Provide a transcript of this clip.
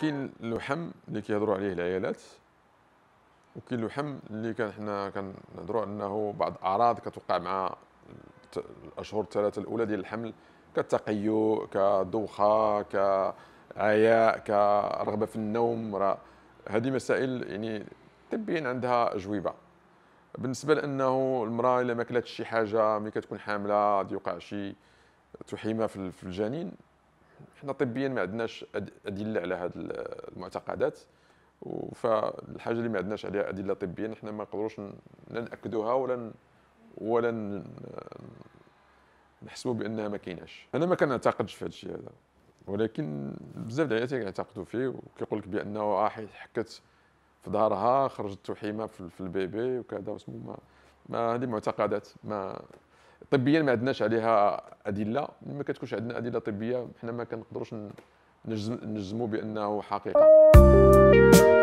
كاين اللحم اللي كيهضروا عليه العيالات وكاين اللحم اللي كان حنا كنهضروا انه بعض الاعراض كتوقع مع الاشهر الثلاثه الاولى ديال الحمل كالتقيؤ كدوخه كعياء كرغبه في النوم راه هذه مسائل يعني طبيا عندها اجوبه بالنسبه لانه المراه الا ما كلاتش شي حاجه ملي كتكون حامله غادي يوقع شي تحيمه في الجنين حنا طبيا ما عندناش ادله على هذه المعتقدات فالحاجه اللي ما عندناش عليها ادله طبيا حنا ما نقدروش لا ناكدوها ولا ولا نحسبوا بانها ما كايناش انا ما كنعتقدش في هذا الشيء هذا ولكن بزاف ديال العيالات كيعتقدوا فيه وكيقول لك بانه اه حكت في ظهرها خرجت تحيمه في البيبي وكذا وسمو ما, ما هذه معتقدات ما طبيا ما عندناش عليها ادله ما كتكونش عندنا ادله طبيه حنا ما كنقدروش نجزموا بانه حقيقه